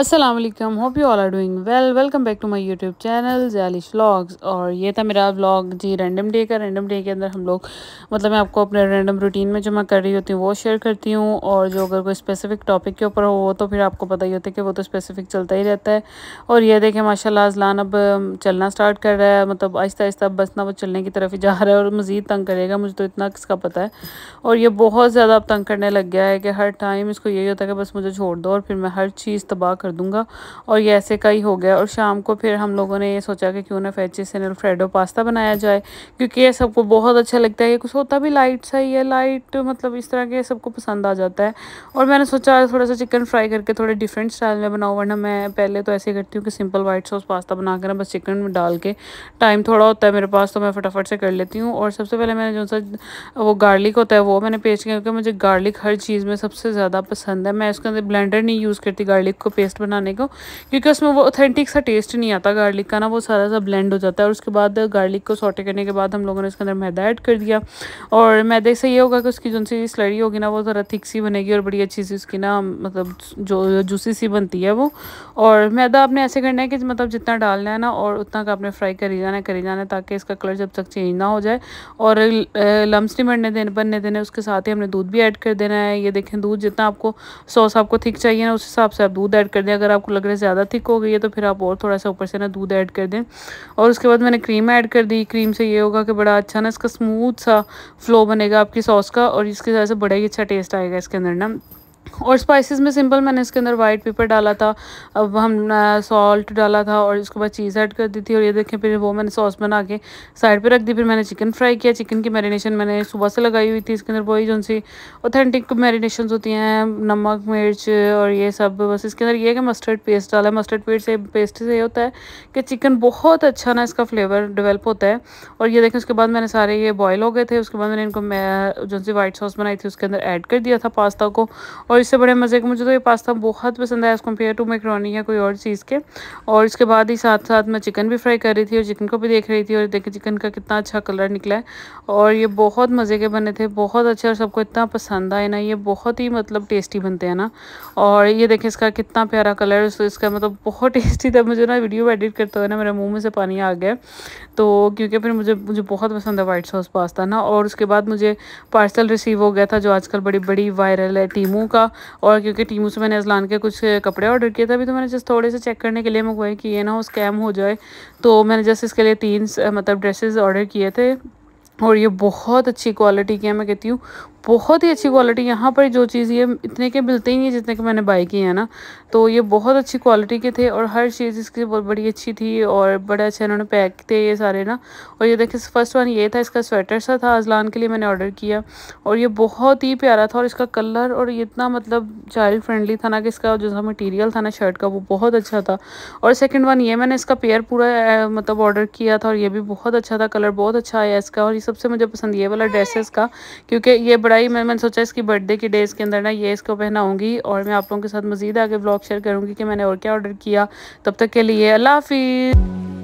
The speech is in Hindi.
Aslam hope you all are doing well welcome back to my YouTube channel जैलिश व्लॉग्स और ये था मेरा व्लॉग जी रैंडम डे का रैंडम डे के अंदर हम लोग मतलब मैं आपको अपने रैंडम रूटीन में जो मैं कर रही होती हूँ वो शेयर करती हूँ और जो अगर कोई स्पेसिफिक टॉपिक के ऊपर हो वो तो फिर आपको पता ही होता है कि वो तो स्पेसिफिक चलता ही रहता है और ये देखें माशाला अजलान अब चलना स्टार्ट कर रहा है मतलब आहिस्ता आहिस्ता बस ना वो चलने की तरफ ही जा रहा है और मज़ीद तंग करेगा मुझे तो इतना किसका पता है और ये बहुत ज़्यादा अब तंग करने लग गया है कि हर टाइम इसको यही होता है कि बस मुझे छोड़ दो और फिर मैं हर चीज़ तबाह कर कर दूंगा और ये ऐसे का ही हो गया और शाम को फिर हम लोगों ने ये सोचा कि क्यों ना फैची से पास्ता बनाया जाए क्योंकि ये सबको बहुत अच्छा लगता है ये कुछ होता भी लाइट सा ही है लाइट मतलब इस तरह के सबको पसंद आ जाता है और मैंने सोचा थोड़ा सा चिकन फ्राई करके थोड़े डिफरेंट स्टाइल में बनाऊँ वरना मैं पहले तो ऐसे करती हूँ कि सिंपल वाइट सॉस पास्ता बना कर बस चिकन में डाल के टाइम थोड़ा होता है मेरे पास तो मैं फटाफट से कर लेती हूँ और सबसे पहले मैंने जो सा वो गार्लिक होता है वो मैंने पेस्ट किया क्योंकि मुझे गार्लिक हर चीज़ में सबसे ज़्यादा पसंद है मैं उसके अंदर ब्लेंडर नहीं यूज़ करती गार्लिक को पेस्ट बनाने को क्योंकि उसमें वो ऑथेंटिक सा टेस्ट नहीं आता गार्लिक का ना वो सारा सा ब्लेंड हो जाता है और उसके बाद गार्लिक को सोटे करने के बाद हम लोगों ने उसके अंदर मैदा ऐड कर दिया और मैदे से ये होगा कि उसकी जो सी स्लरी होगी ना वो ज़रा थिक सी बनेगी और बड़ी अच्छी सी उसकी ना मतलब जो जूसी सी बनती है वो और मैदा आपने ऐसे करना है कि मतलब जितना डालना है ना और उतना का आपने फ्राई करी जाना है करी जाना है ताकि इसका कलर जब तक चेंज ना हो जाए और लम्स नहीं बनने देने बनने देने उसके साथ ही हमने दूध भी ऐड कर देना है ये देखें दूध जितना आपको सॉस आपको थिक चाहिए ना उस हिसाब से आप दूध ऐड कर कर दें अगर आपको लग रहा है ज़्यादा थिक हो गई है तो फिर आप और थोड़ा सा ऊपर से ना दूध ऐड कर दें और उसके बाद मैंने क्रीम ऐड कर दी क्रीम से ये होगा कि बड़ा अच्छा ना इसका स्मूथ सा फ्लो बनेगा आपकी सॉस का और इसकी वजह से बड़ा ही अच्छा टेस्ट आएगा इसके अंदर ना और स्पाइसेस में सिंपल मैंने इसके अंदर वाइट पेपर डाला था अब हम सॉल्ट डाला था और इसके बाद चीज़ ऐड कर दी थी और ये देखें फिर वो मैंने सॉस बना के साइड पे रख दी फिर मैंने चिकन फ्राई किया चिकन की मैरिनेशन मैंने सुबह से लगाई हुई थी इसके अंदर वही जोन सी ऑथेंटिक मैरिनेशन होती हैं नमक मिर्च और ये सब बस इसके अंदर ये है कि मस्टर्ड पेस्ट डाला है मस्टर्ड पेस्ट से पेस्ट से ये होता है कि चिकन बहुत अच्छा ना इसका फ्लेवर डेवलप होता है और ये देखें उसके बाद मैंने सारे ये बॉयल हो गए थे उसके बाद मैंने इनको जो सी वाइट सॉस बनाई थी उसके अंदर ऐड कर दिया था पास्ता को और और इससे बड़े मज़े का मुझे तो ये पास्ता बहुत पसंद आया एज़ कम्पेयर टू मेकरोनी या कोई और चीज़ के और इसके बाद ही साथ साथ मैं चिकन भी फ्राई कर रही थी और चिकन को भी देख रही थी और देखिए चिकन का कितना अच्छा कलर निकला है और ये बहुत मज़े के बने थे बहुत अच्छे और सबको इतना पसंद आए ना ये बहुत ही मतलब टेस्टी बनते हैं ना और ये देखें इसका कितना प्यारा कलर है इसका मतलब बहुत टेस्टी था मुझे ना वीडियो एडिट करते हुए ना मेरे मुँह में से पानी आ गया तो क्योंकि फिर मुझे मुझे बहुत पसंद है वाइट सॉस पास्ता ना और उसके बाद मुझे पार्सल रिसीव हो गया था जो आजकल बड़ी बड़ी वायरल है टीमों का का और क्योंकि टीमू से मैंने अजलान के कुछ कपड़े ऑर्डर किए थे अभी तो मैंने जस्ट थोड़े से चेक करने के लिए मंगवाए कि ये ना वो स्कैम हो जाए तो मैंने जस्ट इसके लिए तीन मतलब ड्रेसेस ऑर्डर किए थे और ये बहुत अच्छी क्वालिटी की है मैं कहती हूँ बहुत ही अच्छी क्वालिटी यहाँ पर जो चीज़ ये इतने के मिलते ही नहीं जितने के मैंने बाई किए हैं ना तो ये बहुत अच्छी क्वालिटी के थे और हर चीज़ इसकी बड़ी अच्छी थी और बड़े अच्छे इन्होंने पैक थे ये सारे ना और ये देखिए फर्स्ट वन ये था इसका स्वेटर सा था अजलान के लिए मैंने ऑर्डर किया और ये बहुत ही प्यारा था और इसका कलर और इतना मतलब चाइल्ड फ्रेंडली था ना कि इसका जो सा मटीरियल था ना शर्ट का वो बहुत अच्छा था और सेकेंड वन ये मैंने इसका पेयर पूरा मतलब ऑर्डर किया था और ये भी बहुत अच्छा था कलर बहुत अच्छा आया इसका और ये सबसे मुझे पसंद ये वाला ड्रेसेस का क्योंकि ये बड़ा ही मैं मैंने सोचा इसकी बर्थडे के डेज़ के अंदर ना ये इसको पहनाऊँगी और मैं आप लोगों के साथ मज़ीद आगे ब्लॉग शेयर करूंगी कि मैंने और क्या ऑर्डर किया तब तक के लिए अल्लाह हाफिज़